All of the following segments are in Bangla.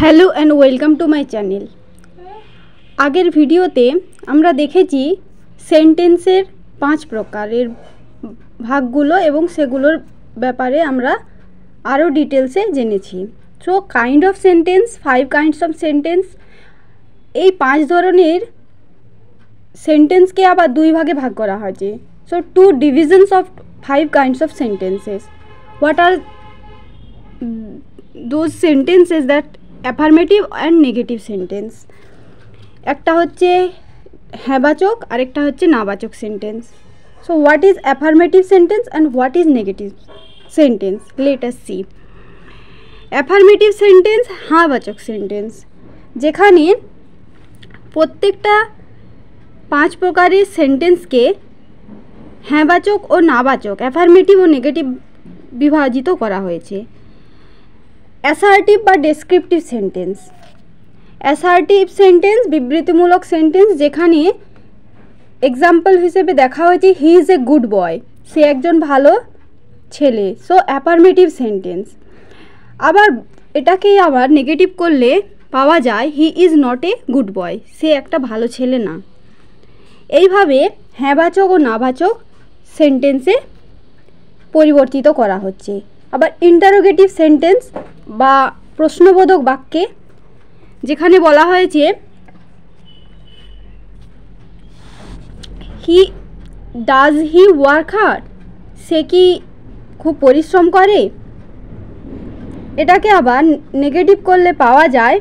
hello and welcome to my channel আগের ভিডিওতে আমরা দেখেছি সেন্টেন্সের পাঁচ প্রকারের ভাগগুলো এবং সেগুলোর ব্যাপারে আমরা আরও ডিটেলসে জেনেছি so kind of sentence five kinds of sentence এই পাঁচ ধরনের সেন্টেন্সকে আবার দুই ভাগে ভাগ করা হয়েছে so two divisions of five kinds of sentences what are those sentences that affirmative and negative sentence একটা হচ্ছে হ্যাঁবাচক আরেকটা হচ্ছে নাবাচক sentence so what is affirmative sentence and what is negative sentence let's see affirmative sentence হাঁবাচক সেন্টেন্স যেখানে প্রত্যেকটা পাঁচ প্রকারের সেন্টেন্সকে হ্যাঁবাচক ও নাবাচক অ্যাফার্মেটিভ ও নেগেটিভ বিভাজিত করা হয়েছে অ্যাসার্টিভ বা ডেসক্রিপটিভ সেন্টেন্স অ্যাসার্টিভ সেন্টেন্স বিবৃতিমূলক সেন্টেন্স যেখানে এক্সাম্পল হিসেবে দেখা হয়েছে he is a good boy সে একজন ভালো ছেলে সো অ্যাপারমেটিভ সেন্টেন্স আবার এটাকেই আবার নেগেটিভ করলে পাওয়া যায় he is not a good boy সে একটা ভালো ছেলে না এইভাবে হ্যাঁবাচক ও নাবাচক সেন্টেন্সে পরিবর্তিত করা হচ্ছে আবার ইন্টারোগেটিভ সেন্টেন্স বা প্রশ্নবোধক বাক্যে যেখানে বলা হয়েছে he does he work hard সে কি খুব পরিশ্রম করে এটাকে আবার নেগেটিভ করলে পাওয়া যায়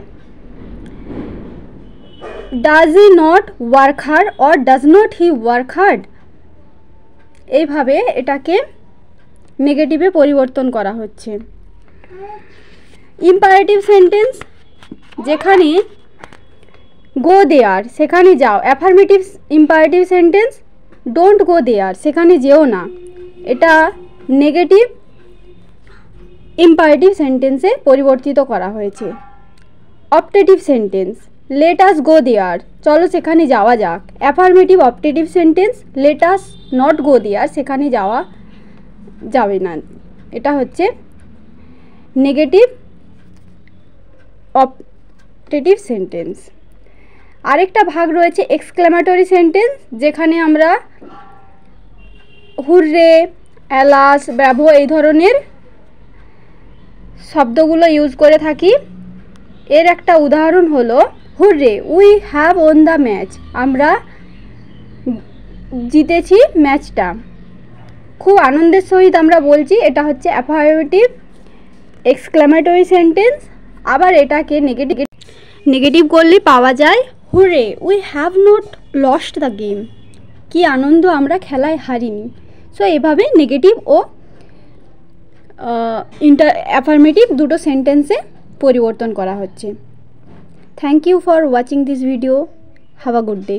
does he not work hard or does not he work hard এইভাবে এটাকে নেগেটিভে পরিবর্তন করা হচ্ছে ইম্পারেটিভ সেন্টেন্স যেখানে গো দেয়ার সেখানে যাও affirmative imperative sentence don't go there সেখানে যেও না এটা নেগেটিভ ইম্পারেটিভ সেন্টেন্সে পরিবর্তিত করা হয়েছে optative sentence let us go there চলো সেখানে যাওয়া যাক affirmative optative sentence let us not go there সেখানে যাওয়া যাবে না এটা হচ্ছে নেগেটিভ অপটেটিভ সেন্টেন্স আরেকটা ভাগ রয়েছে এক্সক্লামেটরি সেন্টেন্স যেখানে আমরা হুররে অ্যালাস ব্যবহ এই ধরনের শব্দগুলো ইউজ করে থাকি এর একটা উদাহরণ হলো hurray we have won the match আমরা জিতেছি ম্যাচটা খুব আনন্দের সহিত আমরা বলছি এটা হচ্ছে অ্যাফারেটিভ এক্সক্লামেটরি সেন্টেন্স আবার এটাকে নেগেটিভ নেগেটিভ করলে পাওয়া যায় hurray we have not lost the game কি আনন্দ আমরা খেলায় হারিনি সো এভাবে নেগেটিভ ও ইন্টার অ্যাফার্মেটিভ দুটো সেন্টেন্সে পরিবর্তন করা হচ্ছে thank you for watching this video have a good day